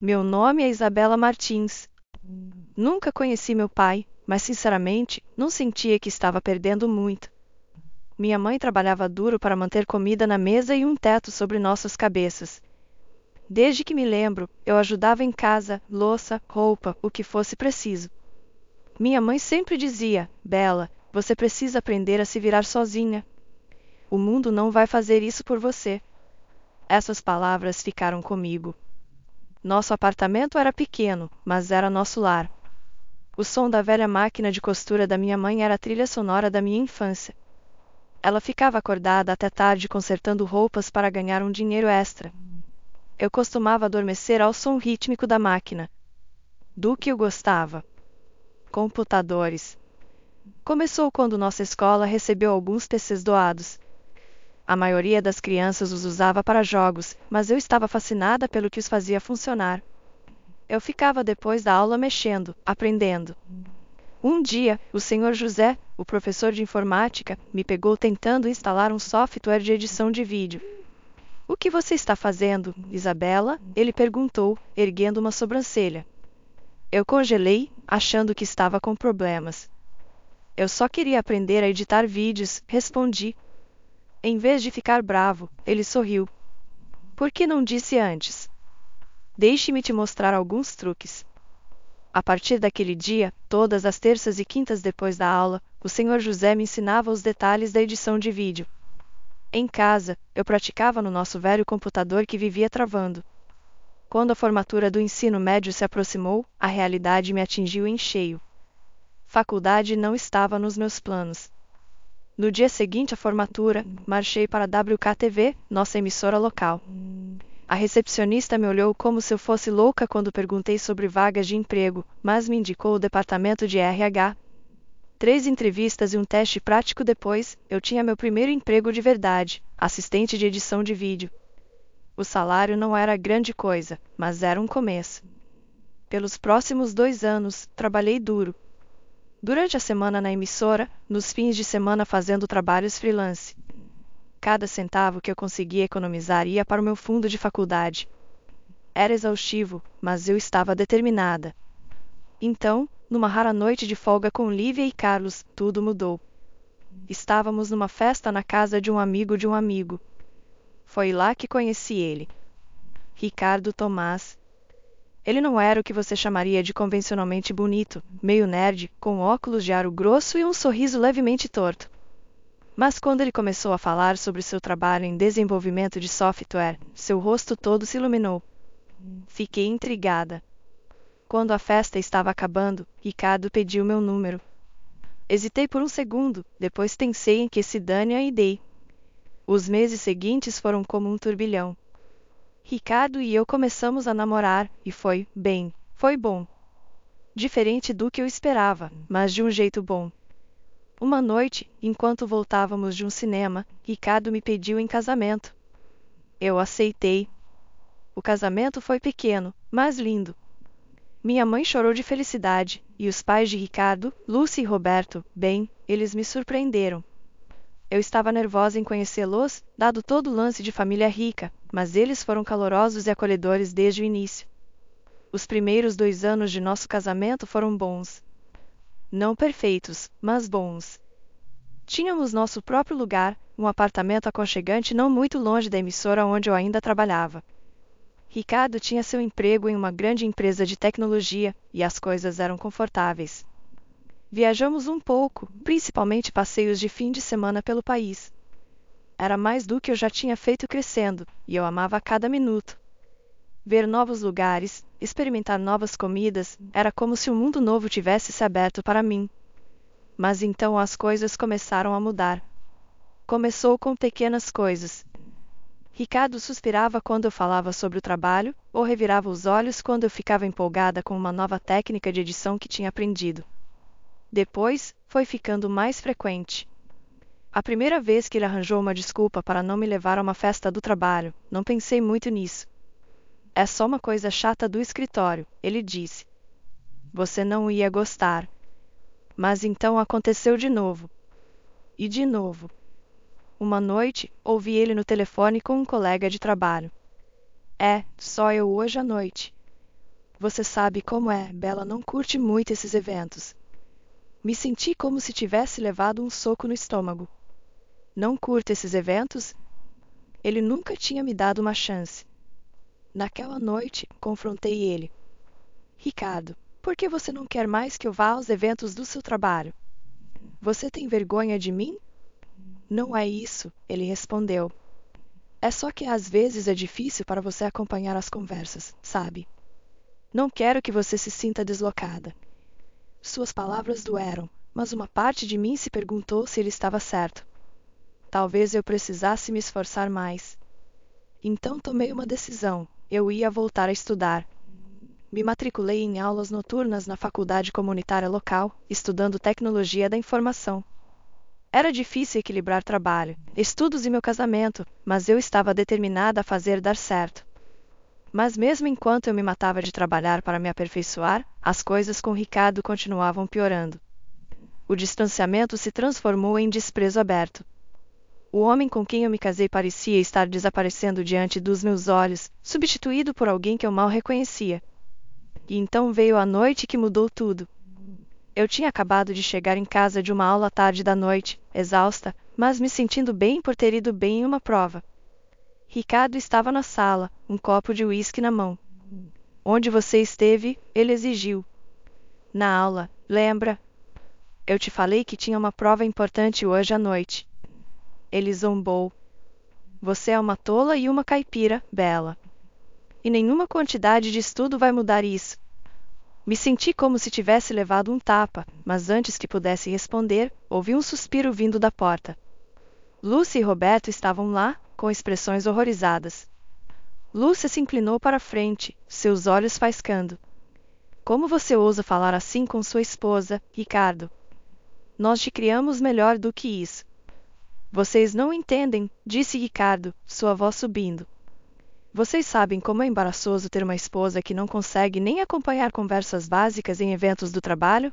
Meu nome é Isabela Martins. Nunca conheci meu pai, mas sinceramente, não sentia que estava perdendo muito. Minha mãe trabalhava duro para manter comida na mesa e um teto sobre nossas cabeças. Desde que me lembro, eu ajudava em casa, louça, roupa, o que fosse preciso. Minha mãe sempre dizia: Bela, você precisa aprender a se virar sozinha. O mundo não vai fazer isso por você. Essas palavras ficaram comigo. Nosso apartamento era pequeno, mas era nosso lar. O som da velha máquina de costura da minha mãe era a trilha sonora da minha infância. Ela ficava acordada até tarde consertando roupas para ganhar um dinheiro extra. Eu costumava adormecer ao som rítmico da máquina. Do que eu gostava. Computadores. Começou quando nossa escola recebeu alguns PCs doados. A maioria das crianças os usava para jogos, mas eu estava fascinada pelo que os fazia funcionar. Eu ficava depois da aula mexendo, aprendendo. Um dia, o senhor José, o professor de informática, me pegou tentando instalar um software de edição de vídeo. O que você está fazendo, Isabela? Ele perguntou, erguendo uma sobrancelha. Eu congelei, achando que estava com problemas. Eu só queria aprender a editar vídeos, respondi, em vez de ficar bravo, ele sorriu. Por que não disse antes? Deixe-me te mostrar alguns truques. A partir daquele dia, todas as terças e quintas depois da aula, o Sr. José me ensinava os detalhes da edição de vídeo. Em casa, eu praticava no nosso velho computador que vivia travando. Quando a formatura do ensino médio se aproximou, a realidade me atingiu em cheio. Faculdade não estava nos meus planos. No dia seguinte à formatura, marchei para a WKTV, nossa emissora local. A recepcionista me olhou como se eu fosse louca quando perguntei sobre vagas de emprego, mas me indicou o departamento de RH. Três entrevistas e um teste prático depois, eu tinha meu primeiro emprego de verdade, assistente de edição de vídeo. O salário não era grande coisa, mas era um começo. Pelos próximos dois anos, trabalhei duro, durante a semana na emissora, nos fins de semana fazendo trabalhos freelance. Cada centavo que eu conseguia economizar ia para o meu fundo de faculdade. Era exaustivo, mas eu estava determinada. Então, numa rara noite de folga com Lívia e Carlos, tudo mudou. Estávamos numa festa na casa de um amigo de um amigo. Foi lá que conheci ele. Ricardo Tomás, ele não era o que você chamaria de convencionalmente bonito, meio nerd, com óculos de aro grosso e um sorriso levemente torto. Mas quando ele começou a falar sobre seu trabalho em desenvolvimento de software, seu rosto todo se iluminou. Fiquei intrigada. Quando a festa estava acabando, Ricardo pediu meu número. Hesitei por um segundo, depois pensei em que se dane e dei. Os meses seguintes foram como um turbilhão. Ricardo e eu começamos a namorar, e foi, bem, foi bom. Diferente do que eu esperava, mas de um jeito bom. Uma noite, enquanto voltávamos de um cinema, Ricardo me pediu em casamento. Eu aceitei. O casamento foi pequeno, mas lindo. Minha mãe chorou de felicidade, e os pais de Ricardo, Lúcia e Roberto, bem, eles me surpreenderam. Eu estava nervosa em conhecê-los, dado todo o lance de família rica, mas eles foram calorosos e acolhedores desde o início. Os primeiros dois anos de nosso casamento foram bons. Não perfeitos, mas bons. Tínhamos nosso próprio lugar, um apartamento aconchegante não muito longe da emissora onde eu ainda trabalhava. Ricardo tinha seu emprego em uma grande empresa de tecnologia e as coisas eram confortáveis. Viajamos um pouco, principalmente passeios de fim de semana pelo país. Era mais do que eu já tinha feito crescendo, e eu amava cada minuto. Ver novos lugares, experimentar novas comidas, era como se um mundo novo tivesse se aberto para mim. Mas então as coisas começaram a mudar. Começou com pequenas coisas. Ricardo suspirava quando eu falava sobre o trabalho, ou revirava os olhos quando eu ficava empolgada com uma nova técnica de edição que tinha aprendido. Depois, foi ficando mais frequente. A primeira vez que ele arranjou uma desculpa para não me levar a uma festa do trabalho, não pensei muito nisso. É só uma coisa chata do escritório, ele disse. Você não ia gostar. Mas então aconteceu de novo. E de novo. Uma noite, ouvi ele no telefone com um colega de trabalho. É, só eu hoje à noite. Você sabe como é, Bela não curte muito esses eventos. Me senti como se tivesse levado um soco no estômago não curto esses eventos? Ele nunca tinha me dado uma chance. Naquela noite, confrontei ele. Ricardo, por que você não quer mais que eu vá aos eventos do seu trabalho? Você tem vergonha de mim? Não é isso, ele respondeu. É só que às vezes é difícil para você acompanhar as conversas, sabe? Não quero que você se sinta deslocada. Suas palavras doeram, mas uma parte de mim se perguntou se ele estava certo. Talvez eu precisasse me esforçar mais. Então tomei uma decisão. Eu ia voltar a estudar. Me matriculei em aulas noturnas na faculdade comunitária local, estudando tecnologia da informação. Era difícil equilibrar trabalho, estudos e meu casamento, mas eu estava determinada a fazer dar certo. Mas mesmo enquanto eu me matava de trabalhar para me aperfeiçoar, as coisas com Ricardo continuavam piorando. O distanciamento se transformou em desprezo aberto o homem com quem eu me casei parecia estar desaparecendo diante dos meus olhos, substituído por alguém que eu mal reconhecia. E então veio a noite que mudou tudo. Eu tinha acabado de chegar em casa de uma aula tarde da noite, exausta, mas me sentindo bem por ter ido bem em uma prova. Ricardo estava na sala, um copo de uísque na mão. Onde você esteve? ele exigiu. Na aula, lembra? Eu te falei que tinha uma prova importante hoje à noite ele zombou. Você é uma tola e uma caipira, Bela. E nenhuma quantidade de estudo vai mudar isso. Me senti como se tivesse levado um tapa, mas antes que pudesse responder, ouvi um suspiro vindo da porta. Lúcia e Roberto estavam lá, com expressões horrorizadas. Lúcia se inclinou para frente, seus olhos faiscando. Como você ousa falar assim com sua esposa, Ricardo? Nós te criamos melhor do que isso. Vocês não entendem, disse Ricardo, sua voz subindo. Vocês sabem como é embaraçoso ter uma esposa que não consegue nem acompanhar conversas básicas em eventos do trabalho?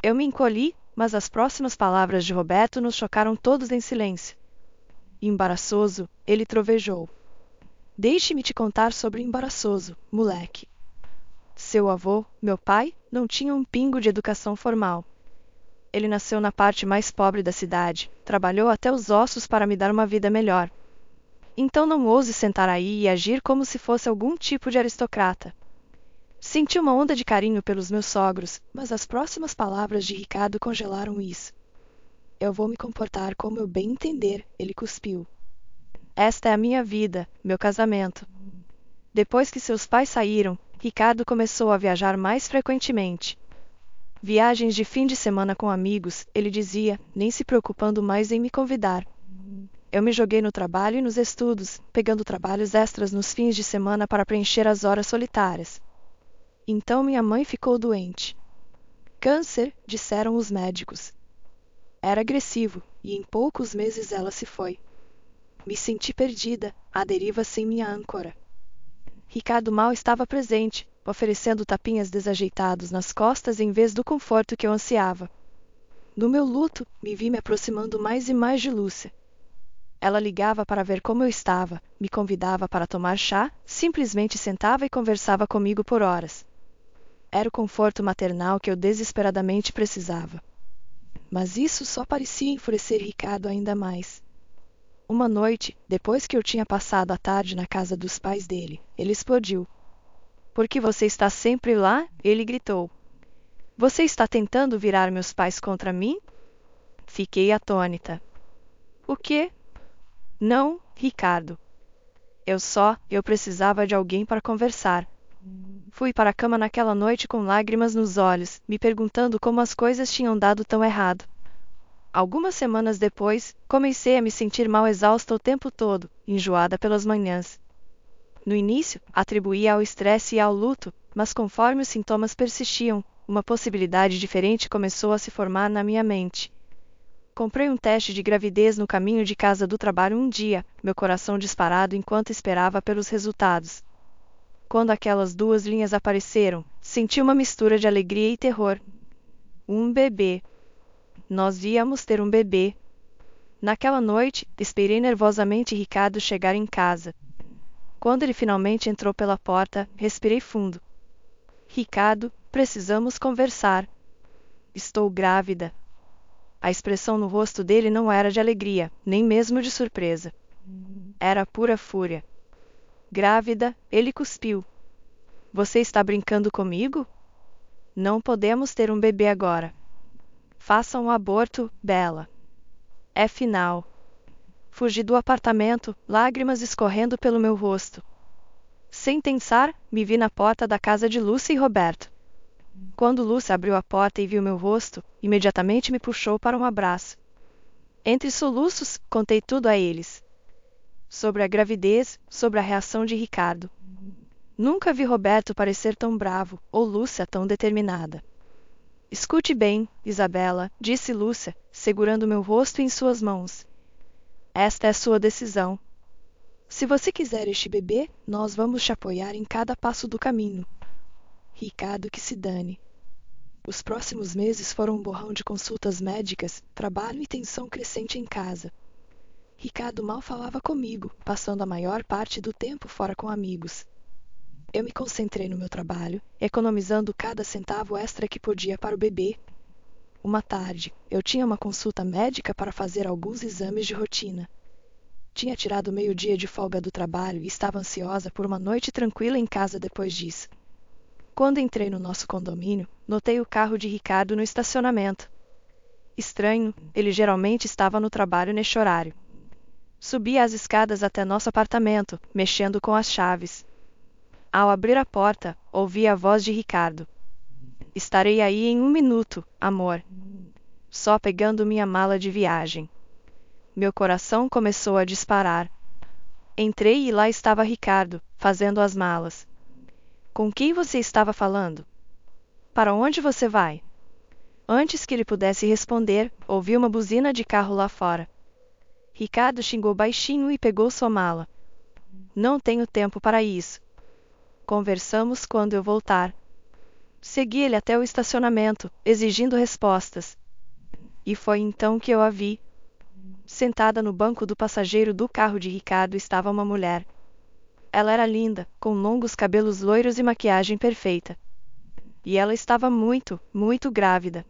Eu me encolhi, mas as próximas palavras de Roberto nos chocaram todos em silêncio. Embaraçoso, ele trovejou. Deixe-me te contar sobre embaraçoso, moleque. Seu avô, meu pai, não tinha um pingo de educação formal ele nasceu na parte mais pobre da cidade, trabalhou até os ossos para me dar uma vida melhor. Então não ouse sentar aí e agir como se fosse algum tipo de aristocrata. Senti uma onda de carinho pelos meus sogros, mas as próximas palavras de Ricardo congelaram isso. Eu vou me comportar como eu bem entender, ele cuspiu. Esta é a minha vida, meu casamento. Depois que seus pais saíram, Ricardo começou a viajar mais frequentemente. Viagens de fim de semana com amigos, ele dizia, nem se preocupando mais em me convidar. Eu me joguei no trabalho e nos estudos, pegando trabalhos extras nos fins de semana para preencher as horas solitárias. Então minha mãe ficou doente. Câncer, disseram os médicos. Era agressivo, e em poucos meses ela se foi. Me senti perdida, à deriva sem minha âncora. Ricardo mal estava presente, oferecendo tapinhas desajeitados nas costas em vez do conforto que eu ansiava. No meu luto, me vi me aproximando mais e mais de Lúcia. Ela ligava para ver como eu estava, me convidava para tomar chá, simplesmente sentava e conversava comigo por horas. Era o conforto maternal que eu desesperadamente precisava. Mas isso só parecia enfurecer Ricardo ainda mais. Uma noite, depois que eu tinha passado a tarde na casa dos pais dele, ele explodiu. Porque você está sempre lá? Ele gritou. Você está tentando virar meus pais contra mim? Fiquei atônita. O quê? Não, Ricardo. Eu só, eu precisava de alguém para conversar. Fui para a cama naquela noite com lágrimas nos olhos, me perguntando como as coisas tinham dado tão errado. Algumas semanas depois, comecei a me sentir mal exausta o tempo todo, enjoada pelas manhãs, no início, atribuía ao estresse e ao luto, mas conforme os sintomas persistiam, uma possibilidade diferente começou a se formar na minha mente. Comprei um teste de gravidez no caminho de casa do trabalho um dia, meu coração disparado enquanto esperava pelos resultados. Quando aquelas duas linhas apareceram, senti uma mistura de alegria e terror. Um bebê. Nós íamos ter um bebê. Naquela noite, esperei nervosamente Ricardo chegar em casa. Quando ele finalmente entrou pela porta, respirei fundo. Ricardo, precisamos conversar. Estou grávida. A expressão no rosto dele não era de alegria, nem mesmo de surpresa. Era pura fúria. Grávida, ele cuspiu. Você está brincando comigo? Não podemos ter um bebê agora. Faça um aborto, Bela. É final fugi do apartamento, lágrimas escorrendo pelo meu rosto. Sem pensar, me vi na porta da casa de Lúcia e Roberto. Quando Lúcia abriu a porta e viu meu rosto, imediatamente me puxou para um abraço. Entre soluços, contei tudo a eles. Sobre a gravidez, sobre a reação de Ricardo. Nunca vi Roberto parecer tão bravo, ou Lúcia tão determinada. Escute bem, Isabela, disse Lúcia, segurando meu rosto em suas mãos. Esta é sua decisão. Se você quiser este bebê, nós vamos te apoiar em cada passo do caminho. Ricardo que se dane. Os próximos meses foram um borrão de consultas médicas, trabalho e tensão crescente em casa. Ricardo mal falava comigo, passando a maior parte do tempo fora com amigos. Eu me concentrei no meu trabalho, economizando cada centavo extra que podia para o bebê, uma tarde, eu tinha uma consulta médica para fazer alguns exames de rotina. Tinha tirado meio-dia de folga do trabalho e estava ansiosa por uma noite tranquila em casa depois disso. Quando entrei no nosso condomínio, notei o carro de Ricardo no estacionamento. Estranho, ele geralmente estava no trabalho neste horário. Subi as escadas até nosso apartamento, mexendo com as chaves. Ao abrir a porta, ouvi a voz de Ricardo. Estarei aí em um minuto, amor. Só pegando minha mala de viagem. Meu coração começou a disparar. Entrei e lá estava Ricardo, fazendo as malas. Com quem você estava falando? Para onde você vai? Antes que ele pudesse responder, ouvi uma buzina de carro lá fora. Ricardo xingou baixinho e pegou sua mala. Não tenho tempo para isso. Conversamos quando eu voltar, Segui ele até o estacionamento, exigindo respostas. E foi então que eu a vi. Sentada no banco do passageiro do carro de Ricardo estava uma mulher. Ela era linda, com longos cabelos loiros e maquiagem perfeita. E ela estava muito, muito grávida.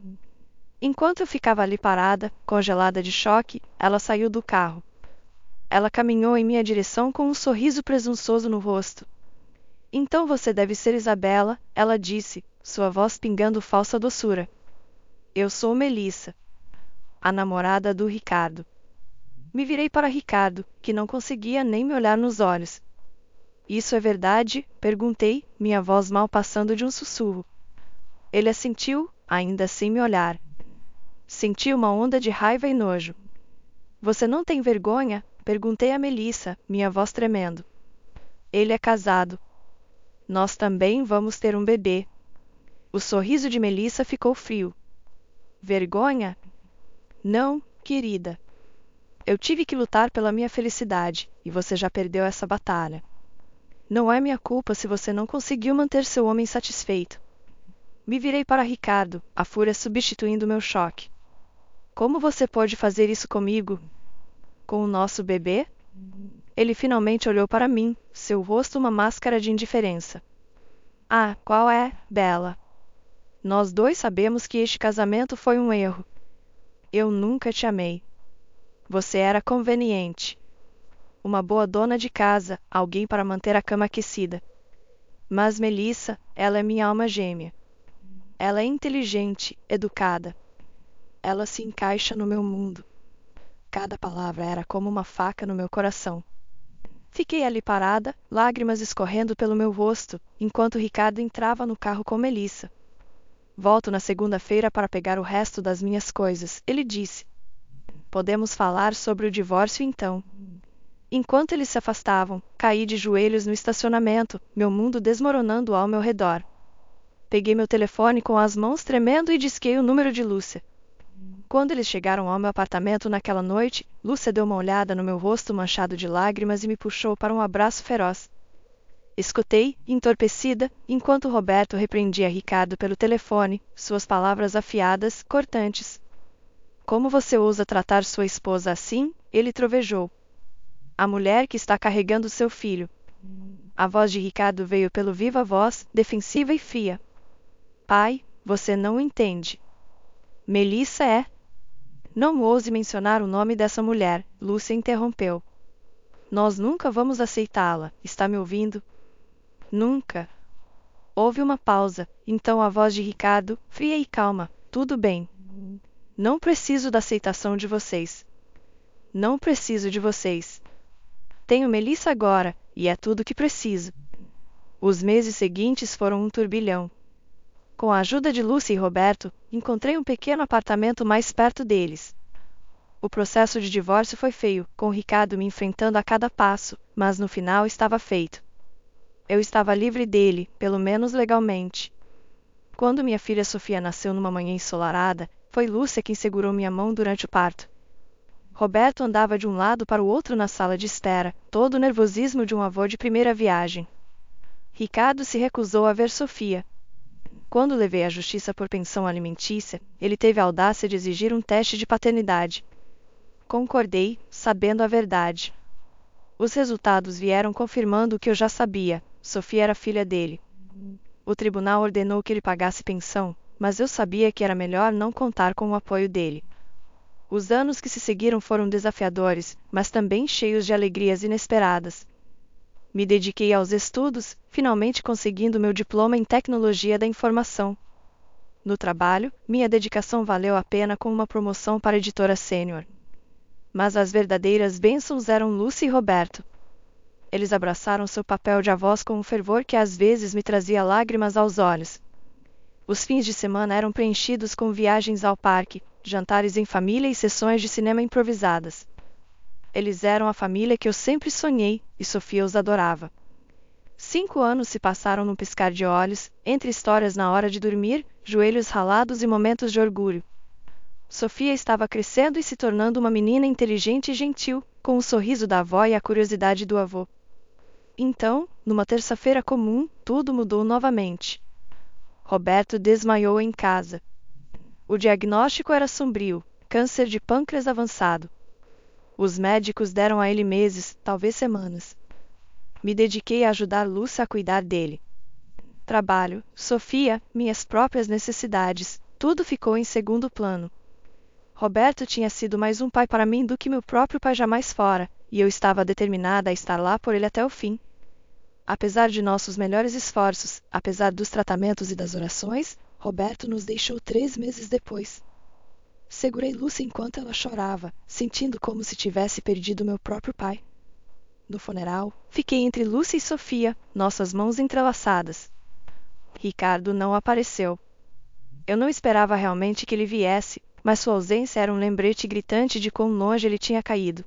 Enquanto eu ficava ali parada, congelada de choque, ela saiu do carro. Ela caminhou em minha direção com um sorriso presunçoso no rosto. Então você deve ser Isabela, ela disse, sua voz pingando falsa doçura. Eu sou Melissa, a namorada do Ricardo. Me virei para Ricardo, que não conseguia nem me olhar nos olhos. Isso é verdade? perguntei, minha voz mal passando de um sussurro. Ele assentiu, ainda sem me olhar. Senti uma onda de raiva e nojo. Você não tem vergonha? perguntei a Melissa, minha voz tremendo. Ele é casado. Nós também vamos ter um bebê, o sorriso de Melissa ficou frio. Vergonha? Não, querida. Eu tive que lutar pela minha felicidade, e você já perdeu essa batalha. Não é minha culpa se você não conseguiu manter seu homem satisfeito. Me virei para Ricardo, a fúria substituindo meu choque. Como você pode fazer isso comigo? Com o nosso bebê? Ele finalmente olhou para mim, seu rosto uma máscara de indiferença. Ah, qual é, Bela? Nós dois sabemos que este casamento foi um erro. Eu nunca te amei. Você era conveniente. Uma boa dona de casa, alguém para manter a cama aquecida. Mas Melissa, ela é minha alma gêmea. Ela é inteligente, educada. Ela se encaixa no meu mundo. Cada palavra era como uma faca no meu coração. Fiquei ali parada, lágrimas escorrendo pelo meu rosto, enquanto Ricardo entrava no carro com Melissa. Volto na segunda-feira para pegar o resto das minhas coisas, ele disse. Podemos falar sobre o divórcio então. Enquanto eles se afastavam, caí de joelhos no estacionamento, meu mundo desmoronando ao meu redor. Peguei meu telefone com as mãos tremendo e disquei o número de Lúcia. Quando eles chegaram ao meu apartamento naquela noite, Lúcia deu uma olhada no meu rosto manchado de lágrimas e me puxou para um abraço feroz. Escutei, entorpecida, enquanto Roberto repreendia Ricardo pelo telefone, suas palavras afiadas, cortantes. Como você ousa tratar sua esposa assim? Ele trovejou. A mulher que está carregando seu filho. A voz de Ricardo veio pelo viva voz, defensiva e fria. Pai, você não entende. Melissa é. Não ouse mencionar o nome dessa mulher, Lúcia interrompeu. Nós nunca vamos aceitá-la, está me ouvindo? Nunca. Houve uma pausa, então a voz de Ricardo, fria e calma: Tudo bem. Não preciso da aceitação de vocês. Não preciso de vocês. Tenho Melissa agora, e é tudo que preciso. Os meses seguintes foram um turbilhão. Com a ajuda de Lucy e Roberto, encontrei um pequeno apartamento mais perto deles. O processo de divórcio foi feio, com Ricardo me enfrentando a cada passo, mas no final estava feito. Eu estava livre dele, pelo menos legalmente. Quando minha filha Sofia nasceu numa manhã ensolarada, foi Lúcia quem segurou minha mão durante o parto. Roberto andava de um lado para o outro na sala de espera, todo o nervosismo de um avô de primeira viagem. Ricardo se recusou a ver Sofia. Quando levei à justiça por pensão alimentícia, ele teve a audácia de exigir um teste de paternidade. Concordei, sabendo a verdade. Os resultados vieram confirmando o que eu já sabia. Sofia era filha dele. O tribunal ordenou que ele pagasse pensão, mas eu sabia que era melhor não contar com o apoio dele. Os anos que se seguiram foram desafiadores, mas também cheios de alegrias inesperadas. Me dediquei aos estudos, finalmente conseguindo meu diploma em Tecnologia da Informação. No trabalho, minha dedicação valeu a pena com uma promoção para editora sênior. Mas as verdadeiras bênçãos eram Lucy e Roberto eles abraçaram seu papel de avós com um fervor que às vezes me trazia lágrimas aos olhos. Os fins de semana eram preenchidos com viagens ao parque, jantares em família e sessões de cinema improvisadas. Eles eram a família que eu sempre sonhei, e Sofia os adorava. Cinco anos se passaram num piscar de olhos, entre histórias na hora de dormir, joelhos ralados e momentos de orgulho. Sofia estava crescendo e se tornando uma menina inteligente e gentil, com o sorriso da avó e a curiosidade do avô. Então, numa terça-feira comum, tudo mudou novamente. Roberto desmaiou em casa. O diagnóstico era sombrio: câncer de pâncreas avançado. Os médicos deram a ele meses, talvez semanas. Me dediquei a ajudar Lúcia a cuidar dele. Trabalho, Sofia, minhas próprias necessidades, tudo ficou em segundo plano. Roberto tinha sido mais um pai para mim do que meu próprio pai jamais fora e eu estava determinada a estar lá por ele até o fim. Apesar de nossos melhores esforços, apesar dos tratamentos e das orações, Roberto nos deixou três meses depois. Segurei Lúcia enquanto ela chorava, sentindo como se tivesse perdido meu próprio pai. No funeral, fiquei entre Lúcia e Sofia, nossas mãos entrelaçadas. Ricardo não apareceu. Eu não esperava realmente que ele viesse, mas sua ausência era um lembrete gritante de quão longe ele tinha caído.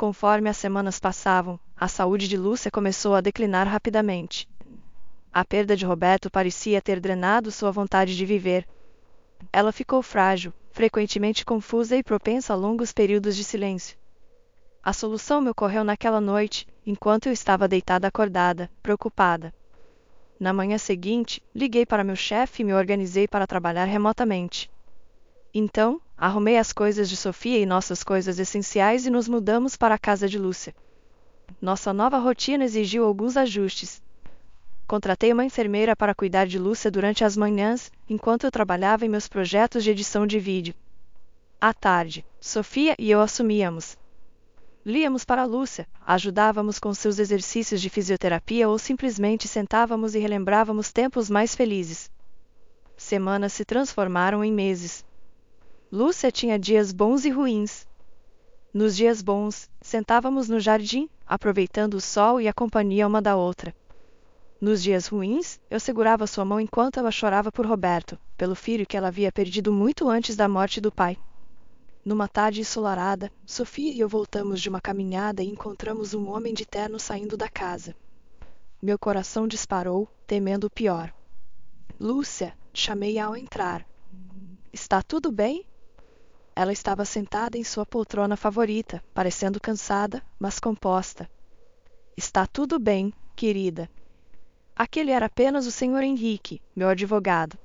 Conforme as semanas passavam, a saúde de Lúcia começou a declinar rapidamente. A perda de Roberto parecia ter drenado sua vontade de viver. Ela ficou frágil, frequentemente confusa e propensa a longos períodos de silêncio. A solução me ocorreu naquela noite, enquanto eu estava deitada acordada, preocupada. Na manhã seguinte, liguei para meu chefe e me organizei para trabalhar remotamente. Então, Arrumei as coisas de Sofia e nossas coisas essenciais e nos mudamos para a casa de Lúcia. Nossa nova rotina exigiu alguns ajustes. Contratei uma enfermeira para cuidar de Lúcia durante as manhãs, enquanto eu trabalhava em meus projetos de edição de vídeo. À tarde, Sofia e eu assumíamos. Líamos para Lúcia, ajudávamos com seus exercícios de fisioterapia ou simplesmente sentávamos e relembrávamos tempos mais felizes. Semanas se transformaram em meses. Lúcia tinha dias bons e ruins. Nos dias bons, sentávamos no jardim, aproveitando o sol e a companhia uma da outra. Nos dias ruins, eu segurava sua mão enquanto ela chorava por Roberto, pelo filho que ela havia perdido muito antes da morte do pai. Numa tarde ensolarada, Sofia e eu voltamos de uma caminhada e encontramos um homem de terno saindo da casa. Meu coração disparou, temendo o pior. Lúcia, chamei ao entrar. Está tudo bem? Ela estava sentada em sua poltrona favorita, parecendo cansada, mas composta. Está tudo bem, querida. Aquele era apenas o Sr. Henrique, meu advogado.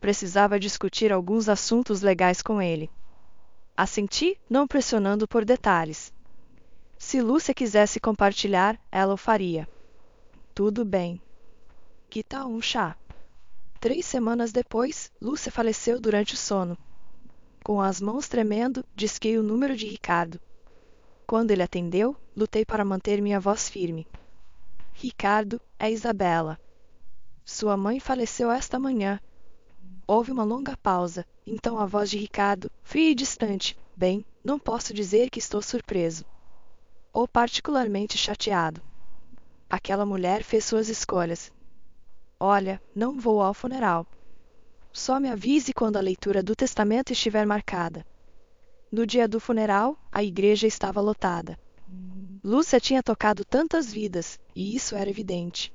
Precisava discutir alguns assuntos legais com ele. Assenti, não pressionando por detalhes. Se Lúcia quisesse compartilhar, ela o faria. Tudo bem. Que tal um chá? Três semanas depois, Lúcia faleceu durante o sono. Com as mãos tremendo, disquei o número de Ricardo. Quando ele atendeu, lutei para manter minha voz firme. Ricardo, é Isabela. Sua mãe faleceu esta manhã. Houve uma longa pausa, então a voz de Ricardo, fria e distante, bem, não posso dizer que estou surpreso. Ou particularmente chateado. Aquela mulher fez suas escolhas. Olha, não vou ao funeral. Só me avise quando a leitura do testamento estiver marcada. No dia do funeral, a igreja estava lotada. Lúcia tinha tocado tantas vidas, e isso era evidente.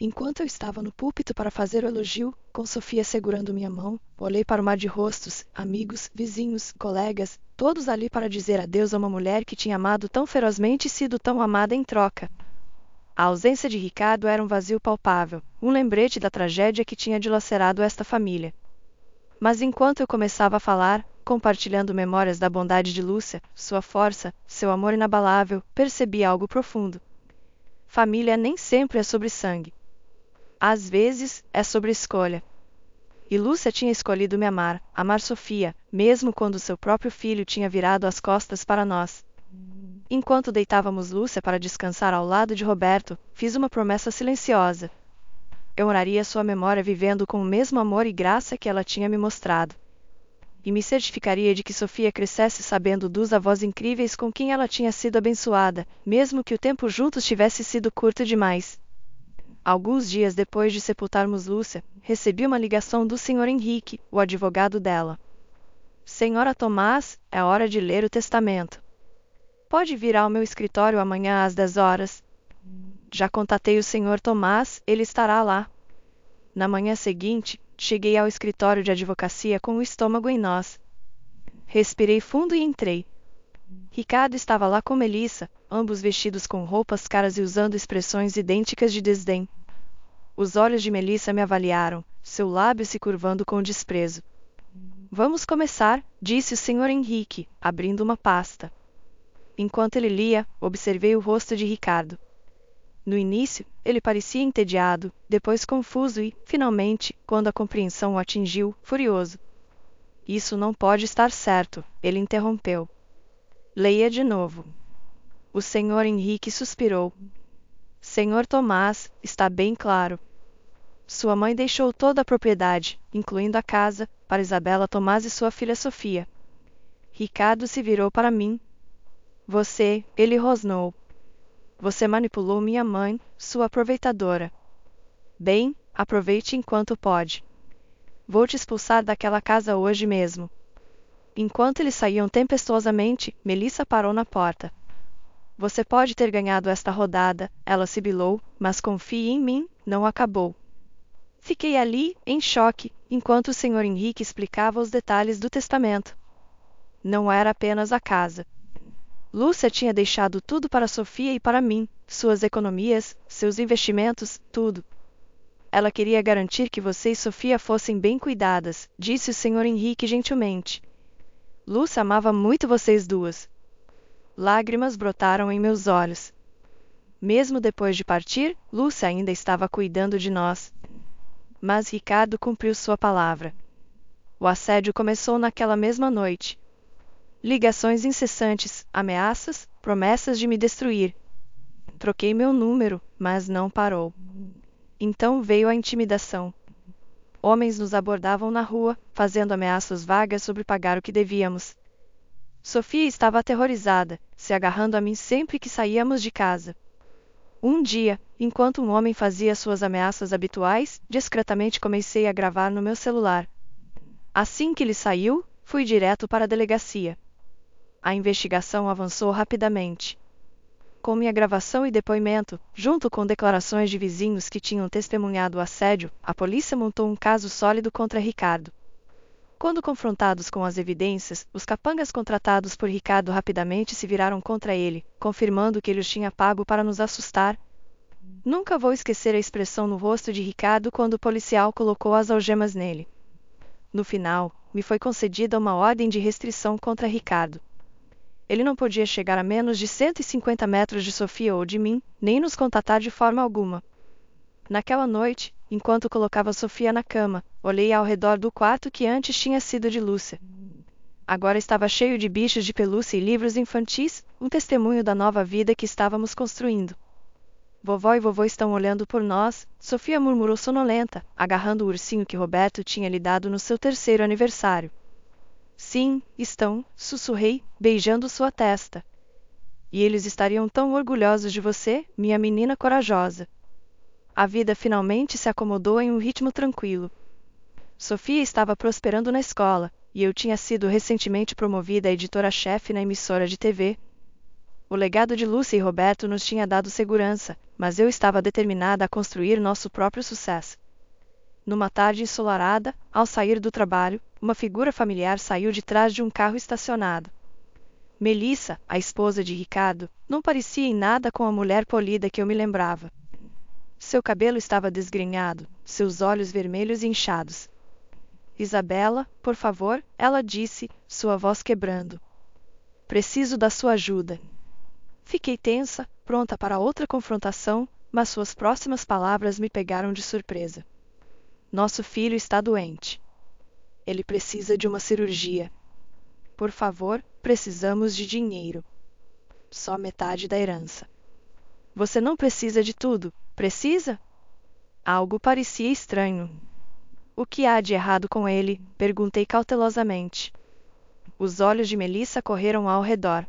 Enquanto eu estava no púlpito para fazer o elogio, com Sofia segurando minha mão, olhei para o mar de rostos, amigos, vizinhos, colegas, todos ali para dizer adeus a uma mulher que tinha amado tão ferozmente e sido tão amada em troca. A ausência de Ricardo era um vazio palpável, um lembrete da tragédia que tinha dilacerado esta família. Mas enquanto eu começava a falar, compartilhando memórias da bondade de Lúcia, sua força, seu amor inabalável, percebi algo profundo. Família nem sempre é sobre sangue. Às vezes, é sobre escolha. E Lúcia tinha escolhido me amar, amar Sofia, mesmo quando seu próprio filho tinha virado as costas para nós. Enquanto deitávamos Lúcia para descansar ao lado de Roberto, fiz uma promessa silenciosa. Eu honraria sua memória vivendo com o mesmo amor e graça que ela tinha me mostrado. E me certificaria de que Sofia crescesse sabendo dos avós incríveis com quem ela tinha sido abençoada, mesmo que o tempo juntos tivesse sido curto demais. Alguns dias depois de sepultarmos Lúcia, recebi uma ligação do Sr. Henrique, o advogado dela. Senhora Tomás, é hora de ler o testamento. Pode vir ao meu escritório amanhã às dez horas. Já contatei o Sr. Tomás, ele estará lá. Na manhã seguinte, cheguei ao escritório de advocacia com o estômago em nós. Respirei fundo e entrei. Ricardo estava lá com Melissa, ambos vestidos com roupas caras e usando expressões idênticas de desdém. Os olhos de Melissa me avaliaram, seu lábio se curvando com desprezo. Vamos começar, disse o Sr. Henrique, abrindo uma pasta. Enquanto ele lia, observei o rosto de Ricardo. No início, ele parecia entediado, depois confuso e, finalmente, quando a compreensão o atingiu, furioso. Isso não pode estar certo, ele interrompeu. Leia de novo. O senhor Henrique suspirou. Senhor Tomás, está bem claro. Sua mãe deixou toda a propriedade, incluindo a casa, para Isabela Tomás e sua filha Sofia. Ricardo se virou para mim, você, ele rosnou. Você manipulou minha mãe, sua aproveitadora. Bem, aproveite enquanto pode. Vou te expulsar daquela casa hoje mesmo. Enquanto eles saíam tempestuosamente, Melissa parou na porta. Você pode ter ganhado esta rodada, ela sibilou, mas confie em mim, não acabou. Fiquei ali, em choque, enquanto o Sr. Henrique explicava os detalhes do testamento. Não era apenas a casa. Lúcia tinha deixado tudo para Sofia e para mim, suas economias, seus investimentos, tudo. Ela queria garantir que você e Sofia fossem bem cuidadas, disse o senhor Henrique gentilmente. Lúcia amava muito vocês duas. Lágrimas brotaram em meus olhos. Mesmo depois de partir, Lúcia ainda estava cuidando de nós. Mas Ricardo cumpriu sua palavra. O assédio começou naquela mesma noite ligações incessantes, ameaças, promessas de me destruir. Troquei meu número, mas não parou. Então veio a intimidação. Homens nos abordavam na rua, fazendo ameaças vagas sobre pagar o que devíamos. Sofia estava aterrorizada, se agarrando a mim sempre que saíamos de casa. Um dia, enquanto um homem fazia suas ameaças habituais, discretamente comecei a gravar no meu celular. Assim que ele saiu, fui direto para a delegacia a investigação avançou rapidamente. com minha gravação e depoimento, junto com declarações de vizinhos que tinham testemunhado o assédio, a polícia montou um caso sólido contra Ricardo. Quando confrontados com as evidências, os capangas contratados por Ricardo rapidamente se viraram contra ele, confirmando que ele os tinha pago para nos assustar. Nunca vou esquecer a expressão no rosto de Ricardo quando o policial colocou as algemas nele. No final, me foi concedida uma ordem de restrição contra Ricardo ele não podia chegar a menos de 150 metros de Sofia ou de mim, nem nos contatar de forma alguma. Naquela noite, enquanto colocava Sofia na cama, olhei ao redor do quarto que antes tinha sido de Lúcia. Agora estava cheio de bichos de pelúcia e livros infantis, um testemunho da nova vida que estávamos construindo. Vovó e vovô estão olhando por nós, Sofia murmurou sonolenta, agarrando o ursinho que Roberto tinha lhe dado no seu terceiro aniversário. Sim, estão, sussurrei, beijando sua testa. E eles estariam tão orgulhosos de você, minha menina corajosa. A vida finalmente se acomodou em um ritmo tranquilo. Sofia estava prosperando na escola, e eu tinha sido recentemente promovida a editora-chefe na emissora de TV. O legado de Lúcia e Roberto nos tinha dado segurança, mas eu estava determinada a construir nosso próprio sucesso. Numa tarde ensolarada, ao sair do trabalho, uma figura familiar saiu de trás de um carro estacionado. Melissa, a esposa de Ricardo, não parecia em nada com a mulher polida que eu me lembrava. Seu cabelo estava desgrenhado, seus olhos vermelhos e inchados. Isabela, por favor, ela disse, sua voz quebrando. Preciso da sua ajuda. Fiquei tensa, pronta para outra confrontação, mas suas próximas palavras me pegaram de surpresa. Nosso filho está doente. Ele precisa de uma cirurgia. Por favor, precisamos de dinheiro. Só metade da herança. Você não precisa de tudo, precisa? Algo parecia estranho. O que há de errado com ele? perguntei cautelosamente. Os olhos de Melissa correram ao redor.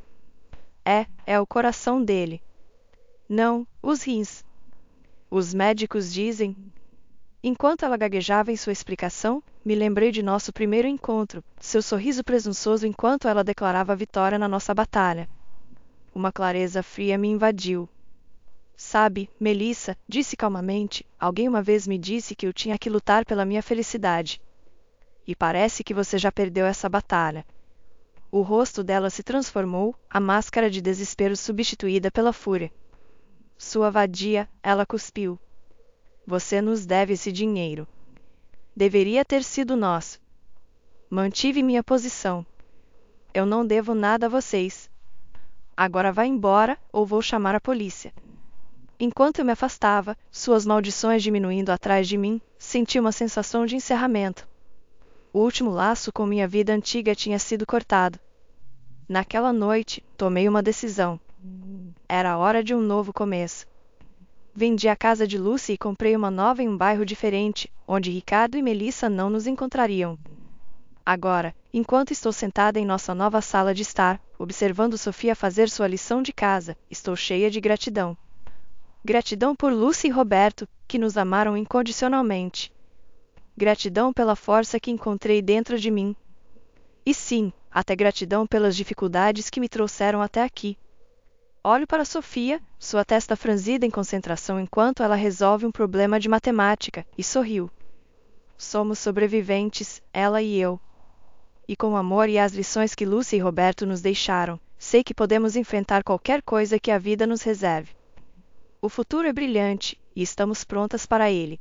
É, é o coração dele. Não, os rins. Os médicos dizem Enquanto ela gaguejava em sua explicação, me lembrei de nosso primeiro encontro, seu sorriso presunçoso enquanto ela declarava vitória na nossa batalha. Uma clareza fria me invadiu. Sabe, Melissa, disse calmamente, alguém uma vez me disse que eu tinha que lutar pela minha felicidade. E parece que você já perdeu essa batalha. O rosto dela se transformou, a máscara de desespero substituída pela fúria. Sua vadia, ela cuspiu. Você nos deve esse dinheiro. Deveria ter sido nós. Mantive minha posição. Eu não devo nada a vocês. Agora vá embora ou vou chamar a polícia. Enquanto eu me afastava, suas maldições diminuindo atrás de mim, senti uma sensação de encerramento. O último laço com minha vida antiga tinha sido cortado. Naquela noite, tomei uma decisão. Era hora de um novo começo. Vendi a casa de Lucy e comprei uma nova em um bairro diferente, onde Ricardo e Melissa não nos encontrariam. Agora, enquanto estou sentada em nossa nova sala de estar, observando Sofia fazer sua lição de casa, estou cheia de gratidão. Gratidão por Lucy e Roberto, que nos amaram incondicionalmente. Gratidão pela força que encontrei dentro de mim. E sim, até gratidão pelas dificuldades que me trouxeram até aqui, Olho para Sofia, sua testa franzida em concentração enquanto ela resolve um problema de matemática, e sorriu. Somos sobreviventes, ela e eu. E com o amor e as lições que Lúcia e Roberto nos deixaram, sei que podemos enfrentar qualquer coisa que a vida nos reserve. O futuro é brilhante e estamos prontas para ele.